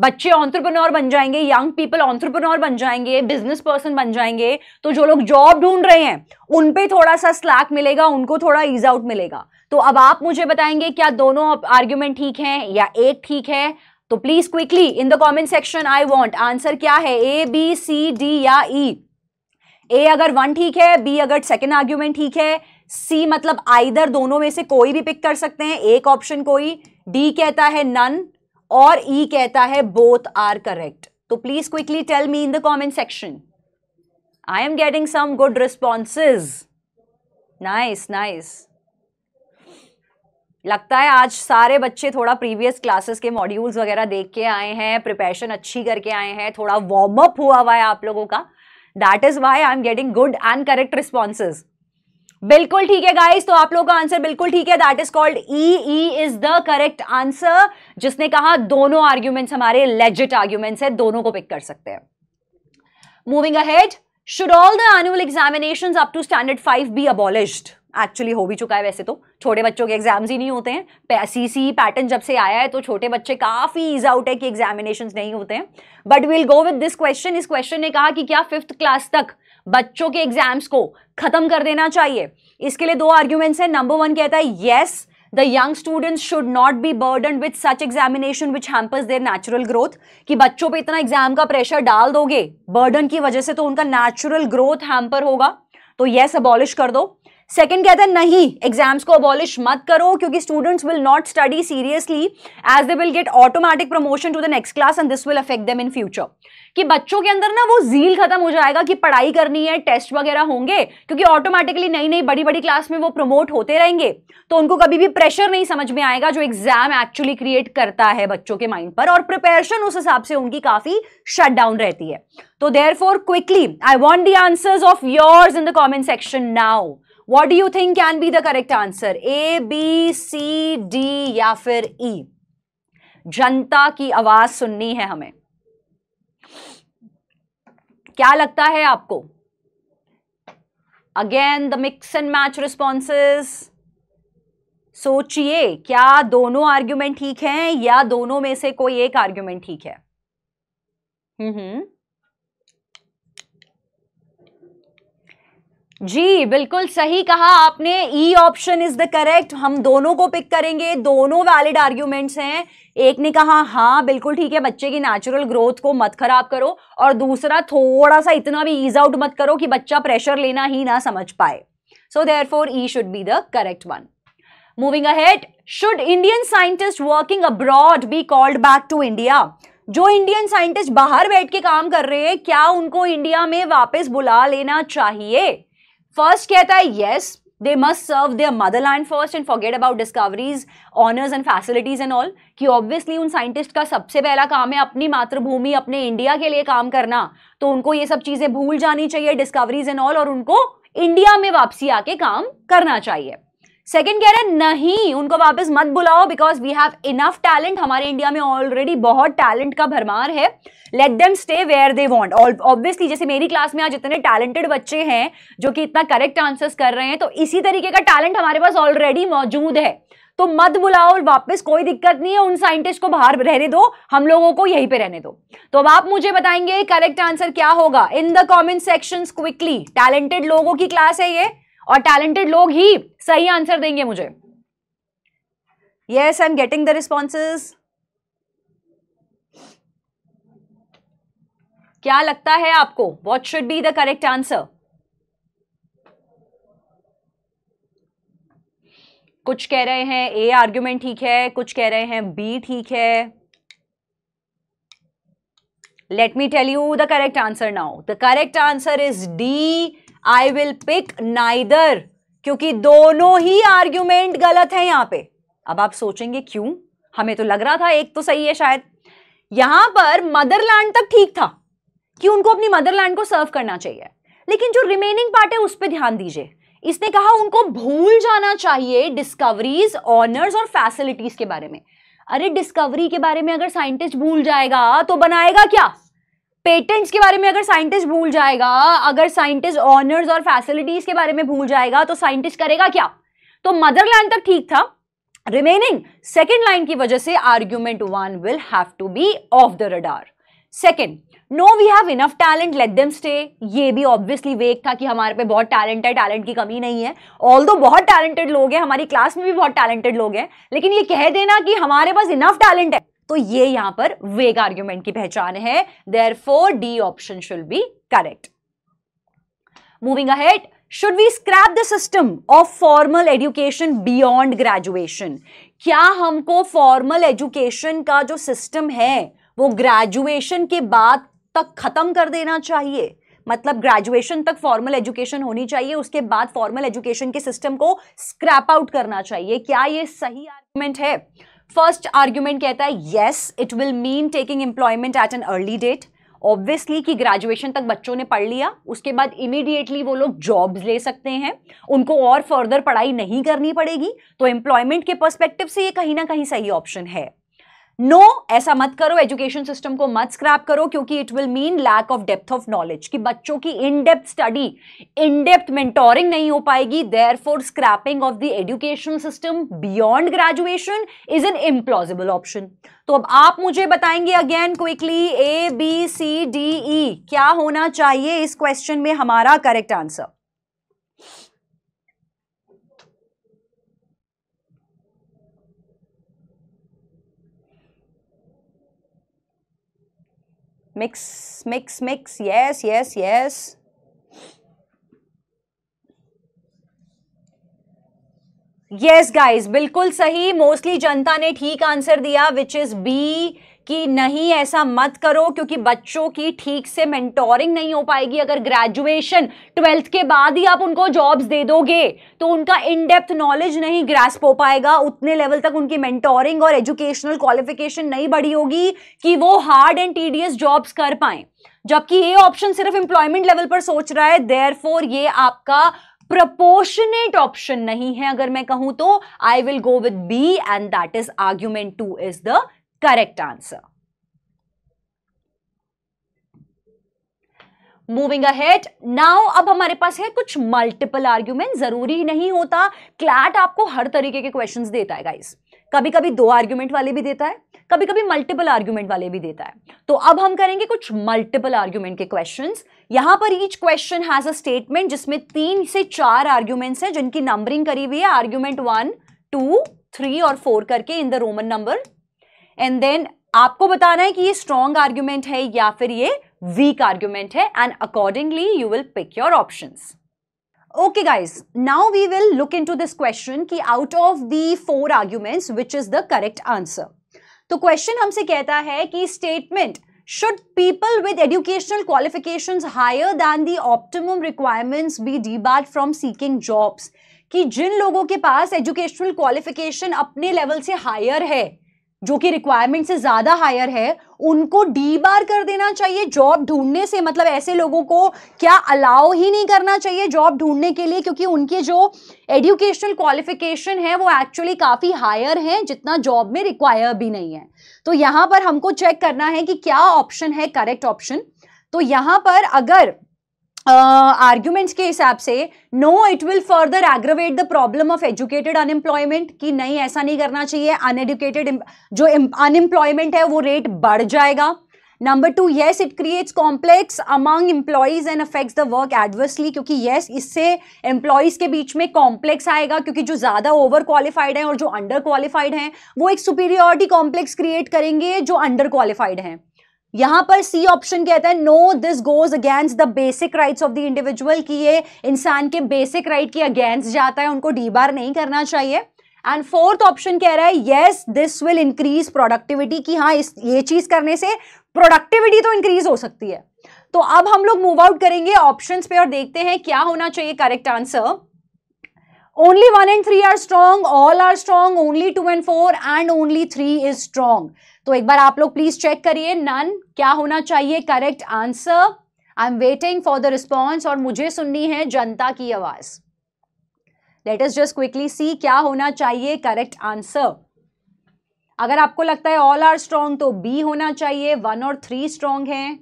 बच्चे ऑन्ट्रप्रनोर बन जाएंगे यंग पीपल ऑन्ट्रप्रनोर बन जाएंगे बिजनेस पर्सन बन जाएंगे तो जो लोग जॉब ढूंढ रहे हैं उन पे थोड़ा सा स्लैक मिलेगा उनको थोड़ा ईज आउट मिलेगा तो अब आप मुझे बताएंगे क्या दोनों आर्ग्यूमेंट ठीक हैं या एक ठीक है तो please quickly in the comment section I want answer क्या है ए बी सी डी या ई e? ए अगर वन ठीक है बी अगर सेकेंड आर्ग्यूमेंट ठीक है सी मतलब आइदर दोनों में से कोई भी पिक कर सकते हैं एक ऑप्शन कोई डी कहता है नन और ई e कहता है बोथ आर करेक्ट तो please quickly tell me in the comment section I am getting some good responses nice nice लगता है आज सारे बच्चे थोड़ा प्रीवियस क्लासेस के मॉड्यूल्स वगैरह देख के आए हैं प्रिपरेशन अच्छी करके आए हैं थोड़ा वार्म अप हुआ हुआ है आप लोगों का that is why I am getting good and correct responses बिल्कुल ठीक है गाइस तो आप लोगों का आंसर बिल्कुल ठीक है that is called E E is the correct answer जिसने कहा दोनों आर्ग्यूमेंट्स हमारे लेजिट आर्ग्यूमेंट्स है दोनों को पिक कर सकते हैं moving ahead should all the annual examination up to standard five be abolished actually हो भी चुका है वैसे तो छोटे बच्चों के एग्जाम्स ही नहीं होते हैं सी सी पैटर्न जब से आया है तो छोटे बच्चे काफ़ी इज आउट है कि एग्जामिनेशन नहीं होते हैं but we'll go with this question इस क्वेश्चन ने कहा कि क्या फिफ्थ क्लास तक बच्चों के एग्जाम्स को खत्म कर देना चाहिए इसके लिए दो आर्ग्यूमेंट्स हैं नंबर वन कहता है yes the young students should not be burden with such examination which hampers their natural growth कि बच्चों पे इतना एग्जाम का प्रेशर डाल दोगे बर्डन की वजह से तो उनका नेचुरल ग्रोथ हैम्पर होगा तो yes, अबॉलिश कर दो सेकेंड कहता है नहीं एग्जाम्स को अबॉलिश मत करो क्योंकि students will not study seriously as they will get automatic promotion to the next class and this will affect them in future कि बच्चों के अंदर ना वो जील खत्म हो जाएगा कि पढ़ाई करनी है टेस्ट वगैरह होंगे क्योंकि ऑटोमेटिकली नई नई बड़ी बड़ी क्लास में वो प्रमोट होते रहेंगे तो उनको कभी भी प्रेशर नहीं समझ में आएगा जो एग्जाम एक्चुअली क्रिएट करता है बच्चों के माइंड पर और प्रिपेरेशन उस हिसाब से उनकी काफी शट डाउन रहती है तो therefore quickly I want the answers of yours in the comment section now what do you think can be the correct answer A B C D या फिर ई e? जनता की आवाज सुननी है हमें क्या लगता है आपको again the mix and match responses सोचिए क्या दोनों आर्ग्यूमेंट ठीक हैं या दोनों में से कोई एक आर्ग्यूमेंट ठीक है हम्म हम्म जी बिल्कुल सही कहा आपने E option is the correct हम दोनों को पिक करेंगे दोनों वैलिड आर्ग्यूमेंट्स हैं एक ने कहा हाँ बिल्कुल ठीक है बच्चे की नेचुरल ग्रोथ को मत खराब करो और दूसरा थोड़ा सा इतना भी ईज आउट मत करो कि बच्चा प्रेशर लेना ही ना समझ पाए so therefore E should be the correct one moving ahead should Indian scientist working abroad be called back to India जो इंडियन साइंटिस्ट बाहर बैठ के काम कर रहे हैं क्या उनको इंडिया में वापस बुला लेना चाहिए फर्स्ट कहता है yes they must serve their motherland first and forget about discoveries honours and facilities and all कि ऑब्वियसली उन साइंटिस्ट का सबसे पहला काम है अपनी मातृभूमि अपने इंडिया के लिए काम करना तो उनको ये सब चीज़ें भूल जानी चाहिए डिस्कवरीज एंड ऑल और उनको इंडिया में वापसी आके काम करना चाहिए सेकेंड कह रहे हैं नहीं उनको वापस मत बुलाओ because we have enough talent हमारे इंडिया में ऑलरेडी बहुत टैलेंट का भरमार है let them stay where they want obviously जैसे मेरी क्लास में आज इतने टैलेंटेड बच्चे हैं जो कि इतना करेक्ट आंसर्स कर रहे हैं तो इसी तरीके का टैलेंट हमारे पास ऑलरेडी मौजूद है तो मत बुलाओ वापस कोई दिक्कत नहीं है उन साइंटिस्ट को बाहर रहने दो हम लोगों को यहीं पे रहने दो तो अब आप मुझे बताएंगे करेक्ट आंसर क्या होगा in the comment sections quickly talented लोगों की क्लास है ये और टैलेंटेड लोग ही सही आंसर देंगे मुझे yes I am getting the responses क्या लगता है आपको what should be the correct answer कुछ कह रहे हैं ए आर्ग्यूमेंट ठीक है कुछ कह रहे हैं बी ठीक है let me tell you the correct answer now the correct answer is D I will pick neither क्योंकि दोनों ही आर्ग्यूमेंट गलत है यहां पे अब आप सोचेंगे क्यों हमें तो लग रहा था एक तो सही है शायद यहां पर मदरलैंड तक ठीक था कि उनको अपनी मदरलैंड को सर्व करना चाहिए लेकिन जो रिमेनिंग पार्ट है उस पर ध्यान दीजिए इसने कहा उनको भूल जाना चाहिए डिस्कवरीज ऑनर्स और फैसिलिटीज के बारे में अरे डिस्कवरी के बारे में अगर साइंटिस्ट भूल जाएगा तो बनाएगा क्या पेटेंट्स के बारे में अगर साइंटिस्ट भूल जाएगा अगर साइंटिस्ट ऑनर्स और फैसिलिटीज के बारे में भूल जाएगा तो साइंटिस्ट करेगा क्या तो मदरलैंड तक ठीक था रिमेनिंग सेकेंड लाइन की वजह से argument one will have to be off the radar second no we have enough talent let them stay ये भी ऑब्वियसली वेक था कि हमारे पे बहुत टैलेंट है टैलेंट की कमी नहीं है ऑल दो बहुत टैलेंटेड लोग हैं हमारी क्लास में भी बहुत टैलेंटेड लोग हैं लेकिन ये कह देना कि हमारे पास इनफ टैलेंट है तो ये यहां पर वेग आर्ग्यूमेंट की पहचान है therefore D option should be correct moving ahead should we scrap the system of formal education beyond graduation क्या हमको फॉर्मल एजुकेशन का जो सिस्टम है वो ग्रेजुएशन के बाद तक खत्म कर देना चाहिए मतलब ग्रेजुएशन तक फॉर्मल एजुकेशन होनी चाहिए उसके बाद फॉर्मल एजुकेशन के सिस्टम को स्क्रैप आउट करना चाहिए क्या ये सही आर्ग्यूमेंट है फर्स्ट आर्ग्यूमेंट कहता है yes it will mean taking employment at an early date obviously कि ग्रेजुएशन तक बच्चों ने पढ़ लिया उसके बाद इमीडिएटली वो लोग जॉब्स ले सकते हैं उनको और फर्दर पढ़ाई नहीं करनी पड़ेगी तो एम्प्लॉयमेंट के पर्सपेक्टिव से ये कहीं ना कहीं सही ऑप्शन है नो no, ऐसा मत करो एजुकेशन सिस्टम को मत स्क्रैप करो क्योंकि it will mean lack of depth of knowledge कि बच्चों की in depth study in depth mentoring नहीं हो पाएगी therefore scrapping of the education system beyond graduation is an implausible option तो अब आप मुझे बताएंगे again quickly A B C D E क्या होना चाहिए इस क्वेश्चन में हमारा correct answer mix mix mix yes yes yes yes yes guys बिल्कुल सही मोस्टली जनता ने ठीक आंसर दिया विच इज बी कि नहीं ऐसा मत करो क्योंकि बच्चों की ठीक से मेंटोरिंग नहीं हो पाएगी अगर ग्रेजुएशन ट्वेल्थ के बाद ही आप उनको जॉब्स दे दोगे तो उनका इन डेप्थ नॉलेज नहीं ग्रास्प हो पाएगा उतने लेवल तक उनकी मेंटोरिंग और एजुकेशनल क्वालिफिकेशन नहीं बढ़ी होगी कि वो हार्ड एंड टीडियस जॉब्स कर पाए जबकि ये ऑप्शन सिर्फ एम्प्लॉयमेंट लेवल पर सोच रहा है देयर ये आपका प्रपोर्शनेट ऑप्शन नहीं है अगर मैं कहूं तो I will go with B and that is argument two is the correct answer. Moving ahead now अब हमारे पास है कुछ मल्टीपल आर्ग्यूमेंट जरूरी नहीं होता क्लैट आपको हर तरीके के क्वेश्चन देता है गाइस कभी कभी दो आर्ग्यूमेंट वाले भी देता है कभी कभी मल्टीपल आर्ग्यूमेंट वाले भी देता है तो अब हम करेंगे कुछ मल्टीपल आर्ग्यूमेंट के क्वेश्चन यहां पर each question has a statement जिसमें तीन से चार आर्ग्यूमेंट्स हैं जिनकी नंबरिंग करी हुई है आर्ग्यूमेंट वन टू थ्री और फोर करके in the Roman number and then आपको बताना है कि ये स्ट्रॉन्ग आर्ग्यूमेंट है या फिर ये वीक आर्ग्यूमेंट है and accordingly you will pick your option okay guys now we will look into this question की out of the four arguments which is the correct answer तो question हमसे कहता है कि statement should people with educational qualification higher than the optimum requirements be debar from seeking jobs कि जिन लोगों के पास एजुकेशनल क्वालिफिकेशन अपने लेवल से हायर है जो कि रिक्वायरमेंट से ज़्यादा हायर है उनको डी बार कर देना चाहिए जॉब ढूंढने से मतलब ऐसे लोगों को क्या अलाउ ही नहीं करना चाहिए जॉब ढूंढने के लिए क्योंकि उनके जो एजुकेशनल क्वालिफिकेशन है वो एक्चुअली काफ़ी हायर हैं जितना जॉब में रिक्वायर भी नहीं है तो यहां पर हमको चेक करना है कि क्या ऑप्शन है करेक्ट ऑप्शन तो यहां पर अगर आर्ग्यूमेंट्स uh, के हिसाब से no it will further aggravate the problem of educated unemployment कि नहीं ऐसा नहीं करना चाहिए अनएजुकेटेड जो अनएम्प्लॉयमेंट है वो रेट बढ़ जाएगा number two yes it creates complex among employees and affects the work adversely क्योंकि येस yes, इससे एम्प्लॉयज़ के बीच में कॉम्प्लेक्स आएगा क्योंकि जो ज़्यादा ओवर क्वालिफाइड हैं और जो अंडर क्वालिफाइड हैं वो एक सुपीरियॉरिटी कॉम्प्लेक्स क्रिएट करेंगे जो अंडर क्वालिफाइड हैं यहां पर सी ऑप्शन कहता है no this goes against the basic rights of the individual की ये इंसान के बेसिक राइट के अगेंस्ट जाता है उनको डी बार नहीं करना चाहिए एंड फोर्थ ऑप्शन कह रहा है yes this will increase productivity की हाँ इस ये चीज करने से प्रोडक्टिविटी तो इंक्रीज हो सकती है तो अब हम लोग मूव आउट करेंगे ऑप्शन पे और देखते हैं क्या होना चाहिए correct answer only one and three are strong all are strong only two and four and only three is strong तो एक बार आप लोग प्लीज चेक करिए नन क्या होना चाहिए correct answer I am waiting for the response और मुझे सुननी है जनता की आवाज let is just quickly see क्या होना चाहिए करेक्ट आंसर अगर आपको लगता है ऑल आर स्ट्रॉन्ग तो बी होना चाहिए वन और थ्री स्ट्रॉन्ग है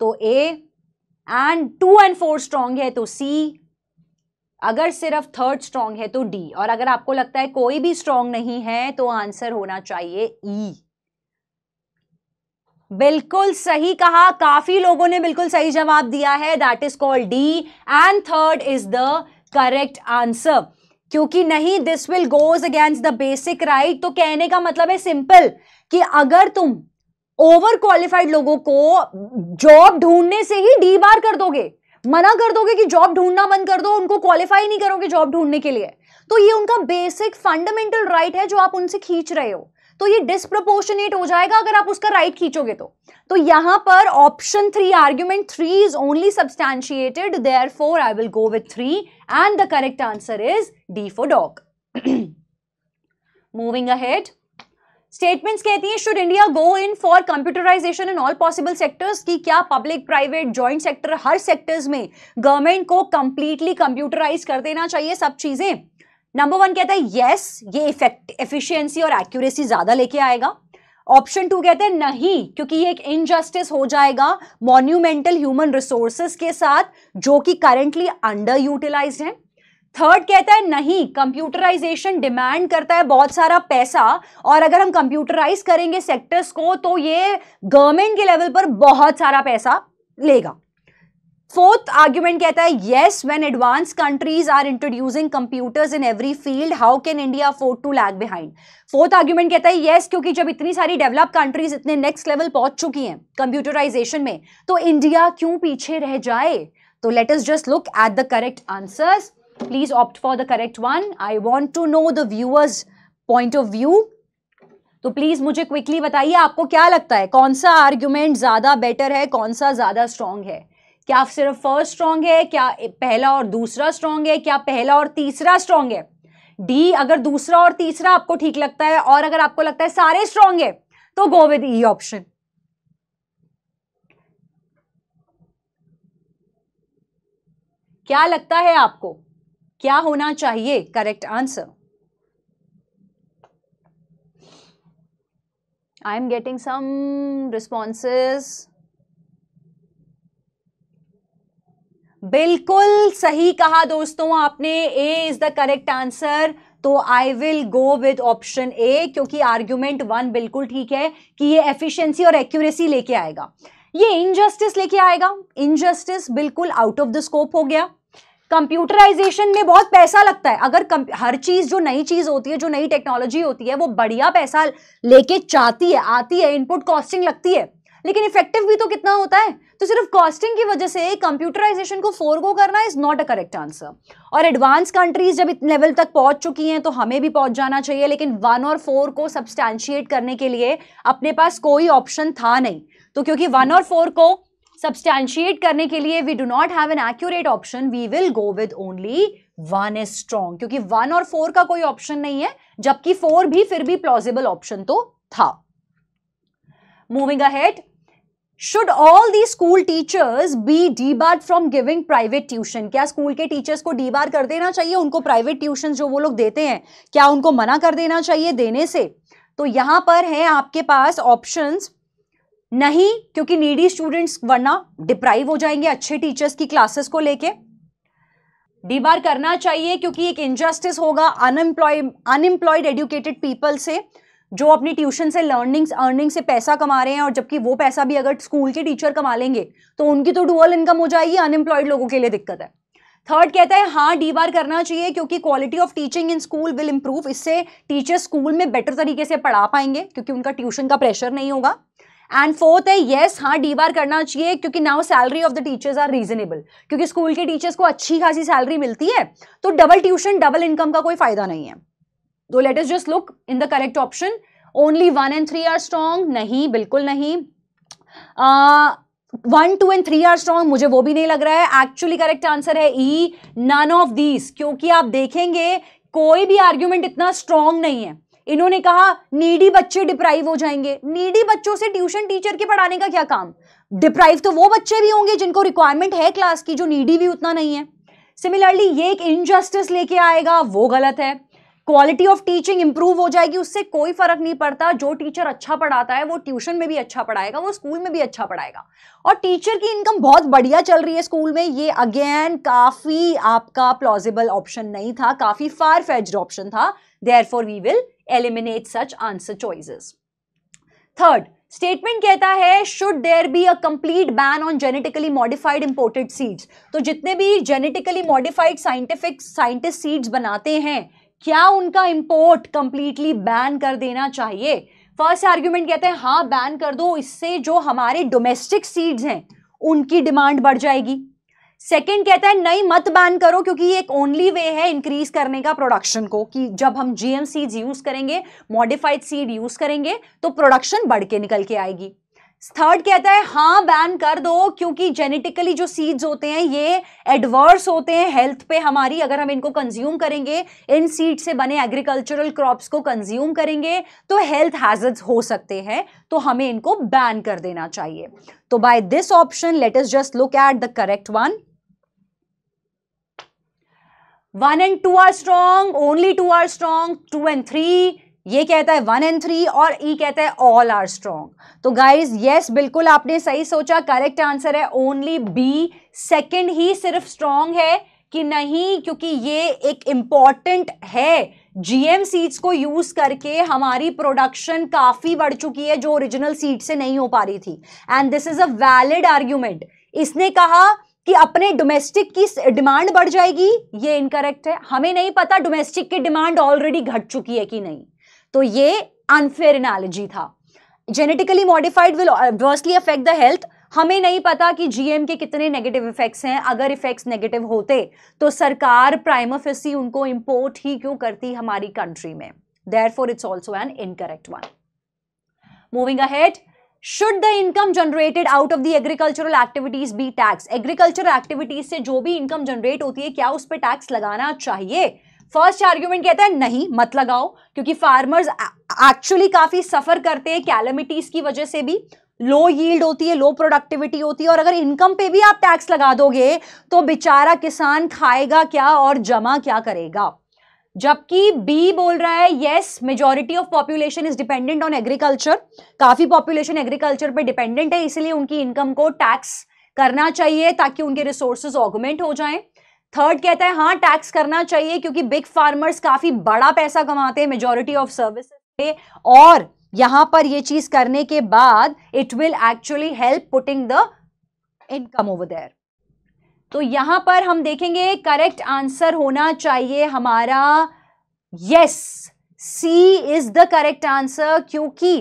तो A and two and four strong है तो सी अगर सिर्फ थर्ड स्ट्रॉन्ग है तो डी और अगर आपको लगता है कोई भी स्ट्रॉन्ग नहीं है तो आंसर होना चाहिए ई e. बिल्कुल सही कहा काफी लोगों ने बिल्कुल सही जवाब दिया है that is called D and third is the correct answer क्योंकि नहीं this will goes against the basic right तो कहने का मतलब है सिंपल कि अगर तुम ओवर क्वालिफाइड लोगों को जॉब ढूंढने से ही डी बार कर दोगे मना कर दोगे कि जॉब ढूंढना बंद कर दो उनको क्वालिफाई नहीं करोगे जॉब ढूंढने के लिए तो ये उनका बेसिक फंडामेंटल राइट है जो आप उनसे खींच रहे हो तो ये डिस्प्रोपोर्शनेट हो जाएगा अगर आप उसका राइट right खींचोगे तो तो यहां पर option three argument three is only substantiated therefore I will go with three and the correct answer is D for dog moving ahead statements कहती हैं should India go in for computerisation in all possible sectors की क्या public private joint sector हर sectors में government को completely computerise कर देना चाहिए सब चीजें नंबर वन कहता है यस ये इफेक्ट एफिशिएंसी और एक्यूरेसी ज्यादा लेके आएगा ऑप्शन टू कहते हैं नहीं क्योंकि ये एक इनजस्टिस हो जाएगा मॉन्यूमेंटल ह्यूमन रिसोर्सेस के साथ जो कि करेंटली अंडर यूटिलाइज है थर्ड कहता है नहीं कंप्यूटराइजेशन डिमांड करता है बहुत सारा पैसा और अगर हम कंप्यूटराइज करेंगे सेक्टर्स को तो ये गवर्नमेंट के लेवल पर बहुत सारा पैसा लेगा फोर्थ आर्ग्यूमेंट कहता है yes when advance countries are introducing computers in every field how can India afford to lag behind fourth argument कहता है येस yes, क्योंकि जब इतनी सारी डेवलप कंट्रीज इतने नेक्स्ट लेवल पहुंच चुकी हैं कंप्यूटराइजेशन में तो इंडिया क्यों पीछे रह जाए तो let is just look at the correct answers please opt for the correct one I want to know the viewers point of view तो प्लीज मुझे क्विकली बताइए आपको क्या लगता है कौन सा आर्ग्यूमेंट ज्यादा बेटर है कौन सा ज्यादा स्ट्रांग है क्या सिर्फ फर्स्ट स्ट्रांग है क्या पहला और दूसरा स्ट्रांग है क्या पहला और तीसरा स्ट्रांग है डी अगर दूसरा और तीसरा आपको ठीक लगता है और अगर आपको लगता है सारे स्ट्रांग है तो गो विद ई ऑप्शन क्या लगता है आपको क्या होना चाहिए correct answer I am getting some responses बिल्कुल सही कहा दोस्तों आपने A is the correct answer तो I will go with option A क्योंकि आर्ग्यूमेंट वन बिल्कुल ठीक है कि ये एफिशिएंसी और एक्यूरेसी लेके आएगा ये इनजस्टिस लेके आएगा इनजस्टिस बिल्कुल आउट ऑफ द स्कोप हो गया कंप्यूटराइजेशन में बहुत पैसा लगता है अगर हर चीज़ जो नई चीज़ होती है जो नई टेक्नोलॉजी होती है वो बढ़िया पैसा लेके चाहती है आती है इनपुट कॉस्टिंग लगती है लेकिन इफेक्टिव भी तो कितना होता है तो सिर्फ कॉस्टिंग की वजह से कंप्यूटराइजेशन को फोरगो करना is not a correct answer और एडवांस कंट्रीज जब इतने लेवल तक पहुंच चुकी हैं तो हमें भी पहुंच जाना चाहिए लेकिन वन और फोर को सब्सटैंशिएट करने के लिए अपने पास कोई ऑप्शन था नहीं तो क्योंकि वन और फोर को सब्सटैंशिएट करने के लिए we do not have an accurate option we will go with only one is strong क्योंकि वन और फोर का कोई ऑप्शन नहीं है जबकि फोर भी फिर भी प्लॉजिबल ऑप्शन तो था Moving ahead, should all the school teachers be debarred from giving private tuition? क्या स्कूल के टीचर्स को डीबार कर देना चाहिए उनको प्राइवेट ट्यूशन जो वो लोग देते हैं क्या उनको मना कर देना चाहिए देने से तो यहां पर है आपके पास ऑप्शन नहीं क्योंकि नीडी स्टूडेंट्स वरना डिप्राइव हो जाएंगे अच्छे टीचर्स की क्लासेस को लेके डीबार करना चाहिए क्योंकि एक इनजस्टिस होगा अनएम्प्लॉय अनएम्प्लॉयड एडुकेटेड पीपल से जो अपनी ट्यूशन से लर्निंग्स अर्निंग से पैसा कमा रहे हैं और जबकि वो पैसा भी अगर स्कूल के टीचर कमा लेंगे तो उनकी तो डुअल इनकम हो जाएगी अनएम्प्लॉयड लोगों के लिए दिक्कत है थर्ड कहता है हाँ डी बार करना चाहिए क्योंकि quality of teaching in school will improve इससे टीचर्स स्कूल में बेटर तरीके से पढ़ा पाएंगे क्योंकि उनका ट्यूशन का प्रेशर नहीं होगा एंड फोर्थ है येस हाँ डी बार करना चाहिए क्योंकि now salary of the teachers are reasonable क्योंकि स्कूल के टीचर्स को अच्छी खासी सैलरी मिलती है तो डबल ट्यूशन डबल इनकम का कोई फायदा नहीं है दो let is just look in the correct option only one and three are strong नहीं बिल्कुल नहीं one two and three are strong मुझे वो भी नहीं लग रहा है एक्चुअली करेक्ट आंसर है ई नन ऑफ दीज क्योंकि आप देखेंगे कोई भी आर्ग्यूमेंट इतना स्ट्रॉन्ग नहीं है इन्होंने कहा नीडी बच्चे डिप्राइव हो जाएंगे नीडी बच्चों से ट्यूशन टीचर के पढ़ाने का क्या काम डिप्राइव तो वो बच्चे भी होंगे जिनको रिक्वायरमेंट है क्लास की जो नीडी भी उतना नहीं है सिमिलरली ये एक इनजस्टिस लेके आएगा वो गलत है क्वालिटी ऑफ टीचिंग इंप्रूव हो जाएगी उससे कोई फर्क नहीं पड़ता जो टीचर अच्छा पढ़ाता है वो ट्यूशन में भी अच्छा पढ़ाएगा वो स्कूल में भी अच्छा पढ़ाएगा और टीचर की इनकम बहुत बढ़िया चल रही है स्कूल में ये अगेन काफी आपका प्लॉजिबल ऑप्शन नहीं था काफी फार फेज्ड ऑप्शन था therefore we will eliminate such answer choices third statement कहता है should there be a complete ban on genetically modified imported seeds तो जितने भी genetically modified scientific scientist seeds बनाते हैं क्या उनका इंपोर्ट कंप्लीटली बैन कर देना चाहिए फर्स्ट आर्ग्यूमेंट कहते हैं हाँ बैन कर दो इससे जो हमारे डोमेस्टिक सीड्स हैं उनकी डिमांड बढ़ जाएगी सेकंड कहता है नहीं मत बैन करो क्योंकि ये एक ओनली वे है इंक्रीज करने का प्रोडक्शन को कि जब हम जीएम सीड्स यूज करेंगे मॉडिफाइड सीड यूज करेंगे तो प्रोडक्शन बढ़ के निकल के आएगी थर्ड कहता है हाँ बैन कर दो क्योंकि जेनेटिकली जो सीड्स होते हैं ये एडवर्स होते हैं हेल्थ पे हमारी अगर हम इनको कंज्यूम करेंगे इन सीड से बने एग्रीकल्चरल क्रॉप्स को कंज्यूम करेंगे तो हेल्थ हैजर्ड्स हो सकते हैं तो हमें इनको बैन कर देना चाहिए तो by this option let is just look at the correct one one and two are strong only two are strong two and three ये कहता है वन एंड थ्री और ई e कहता है ऑल आर स्ट्रॉन्ग तो गाइज येस बिल्कुल आपने सही सोचा करेक्ट आंसर है ओनली बी सेकेंड ही सिर्फ स्ट्रॉन्ग है कि नहीं क्योंकि ये एक इम्पॉर्टेंट है जीएम सीड्स को यूज़ करके हमारी प्रोडक्शन काफ़ी बढ़ चुकी है जो ओरिजिनल सीड से नहीं हो पा रही थी and this is a valid argument इसने कहा कि अपने डोमेस्टिक की डिमांड बढ़ जाएगी ये इनकरेक्ट है हमें नहीं पता डोमेस्टिक की डिमांड ऑलरेडी घट चुकी है कि नहीं तो ये अनफेयर इनालॉजी था genetically modified will adversely affect the health हमें नहीं पता कि जीएम के कितने नेगेटिव इफेक्ट्स हैं अगर इफेक्ट्स नेगेटिव होते तो सरकार प्राइमोफेसी उनको इंपोर्ट ही क्यों करती हमारी कंट्री में therefore it's also an incorrect one moving ahead should the income generated out of the agricultural activities be tax agriculture activities से जो भी इनकम जनरेट होती है क्या उस पर टैक्स लगाना चाहिए फर्स्ट आर्ग्यूमेंट कहता है नहीं मत लगाओ क्योंकि फार्मर्स एक्चुअली काफ़ी सफ़र करते हैं कैलमिटीज़ की वजह से भी लो यील्ड होती है लो प्रोडक्टिविटी होती है और अगर इनकम पे भी आप टैक्स लगा दोगे तो बेचारा किसान खाएगा क्या और जमा क्या करेगा जबकि बी बोल रहा है yes majority of population is dependent on agriculture काफ़ी पॉपुलेशन एग्रीकल्चर पे डिपेंडेंट है इसलिए उनकी इनकम को टैक्स करना चाहिए ताकि उनके रिसोर्सेज ऑगमेंट हो जाएं थर्ड कहता है हाँ टैक्स करना चाहिए क्योंकि बिग फार्मर्स काफी बड़ा पैसा कमाते हैं मेजोरिटी ऑफ सर्विसेज और यहां पर ये चीज करने के बाद it will actually help putting the income over there तो यहां पर हम देखेंगे करेक्ट आंसर होना चाहिए हमारा yes C is the correct answer क्योंकि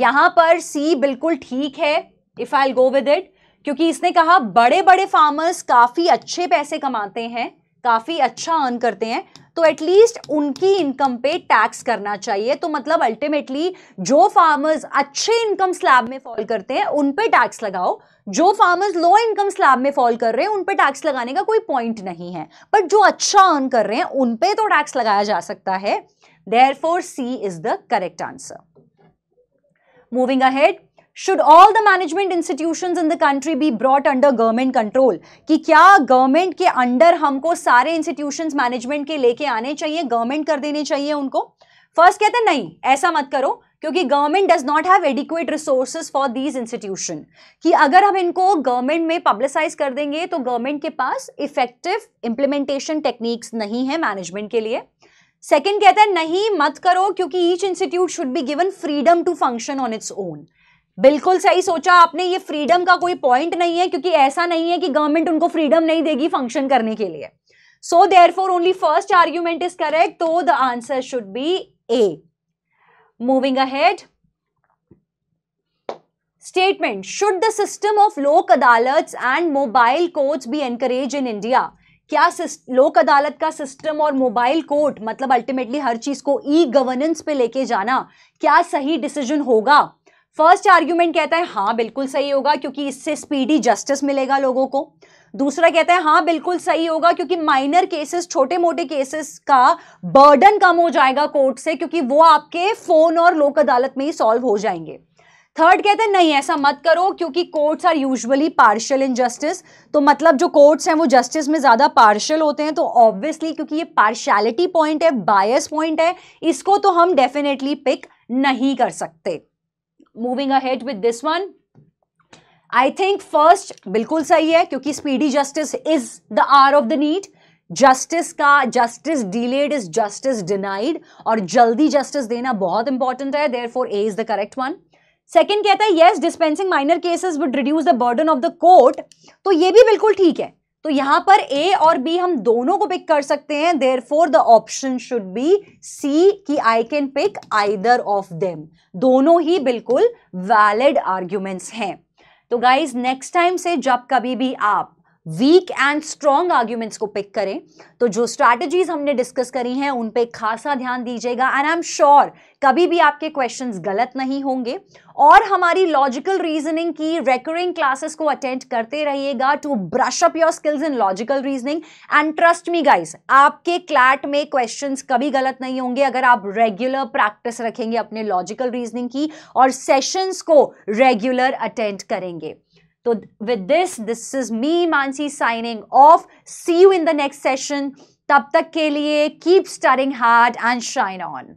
यहां पर सी बिल्कुल ठीक है if I go with it क्योंकि इसने कहा बड़े बड़े फार्मर्स काफ़ी अच्छे पैसे कमाते हैं काफ़ी अच्छा अर्न करते हैं तो एटलीस्ट उनकी इनकम पे टैक्स करना चाहिए तो मतलब अल्टीमेटली जो फार्मर्स अच्छे इनकम स्लैब में फॉल करते हैं उन पे टैक्स लगाओ जो फार्मर्स लो इनकम स्लैब में फॉल कर रहे हैं उन पे टैक्स लगाने का कोई पॉइंट नहीं है बट जो अच्छा अर्न कर रहे हैं उन पे तो टैक्स लगाया जा सकता है therefore C is the correct answer moving ahead should all the management institutions in the country be brought under government control कि क्या गवर्नमेंट के अंडर हमको सारे इंस्टीट्यूशन मैनेजमेंट के लेके आने चाहिए गवर्नमेंट कर देने चाहिए उनको फर्स्ट कहते हैं नहीं ऐसा मत करो क्योंकि government does not have adequate resources for these institution कि अगर हम इनको गवर्नमेंट में पब्लिसाइज कर देंगे तो गवर्नमेंट के पास इफेक्टिव इंप्लीमेंटेशन टेक्निक्स नहीं है मैनेजमेंट के लिए सेकेंड कहता है नहीं मत करो क्योंकि each institute should be given freedom to function on its own बिल्कुल सही सोचा आपने ये फ्रीडम का कोई पॉइंट नहीं है क्योंकि ऐसा नहीं है कि गवर्नमेंट उनको फ्रीडम नहीं देगी फंक्शन करने के लिए so therefore only first argument is correct तो the answer should be A moving ahead statement should the system of Lok Adalat and mobile court be encourage in India क्या लोक अदालत का सिस्टम और मोबाइल कोर्ट मतलब ultimately हर चीज को e governance पे लेके जाना क्या सही डिसीजन होगा फर्स्ट आर्ग्यूमेंट कहता है हाँ बिल्कुल सही होगा क्योंकि इससे स्पीडी जस्टिस मिलेगा लोगों को दूसरा कहता है हाँ बिल्कुल सही होगा क्योंकि माइनर केसेस छोटे मोटे केसेस का बर्डन कम हो जाएगा कोर्ट से क्योंकि वो आपके फोन और लोक अदालत में ही सॉल्व हो जाएंगे थर्ड कहते हैं नहीं ऐसा मत करो क्योंकि courts are usually partial in justice तो मतलब जो कोर्ट्स हैं वो जस्टिस में ज़्यादा पार्शियल होते हैं तो ऑब्वियसली क्योंकि ये पार्शियलिटी पॉइंट है बायस पॉइंट है इसको तो हम डेफिनेटली पिक नहीं कर सकते moving ahead with this one I think first बिल्कुल सही है क्योंकि speedy justice is the hour of the need justice का justice delayed is justice denied और जल्दी जस्टिस देना बहुत इंपॉर्टेंट है therefore A is the correct one second कहता है yes dispensing minor cases would reduce the burden of the court तो ये भी बिल्कुल ठीक है तो यहां पर ए और बी हम दोनों को पिक कर सकते हैं therefore the option should be C कि I can pick either of them दोनों ही बिल्कुल वैलिड आर्ग्यूमेंट्स हैं तो गाइज नेक्स्ट टाइम से जब कभी भी आप वीक एंड स्ट्रॉन्ग आर्ग्यूमेंट्स को पिक करें तो जो स्ट्रैटेजीज हमने डिस्कस करी हैं उन पे खासा ध्यान दीजिएगा एंड आई एम श्योर कभी भी आपके क्वेश्चंस गलत नहीं होंगे और हमारी लॉजिकल रीजनिंग की रेकरिंग क्लासेस को अटेंड करते रहिएगा to brush up your skills in logical reasoning and trust me guys आपके क्लैट में क्वेश्चंस कभी गलत नहीं होंगे अगर आप रेगुलर प्रैक्टिस रखेंगे अपने लॉजिकल रीजनिंग की और सेशंस को रेगुलर अटेंड करेंगे So with this, this is me Mansi signing off. See you in the next session. Tab tak ke liye, keep studying hard and shine on.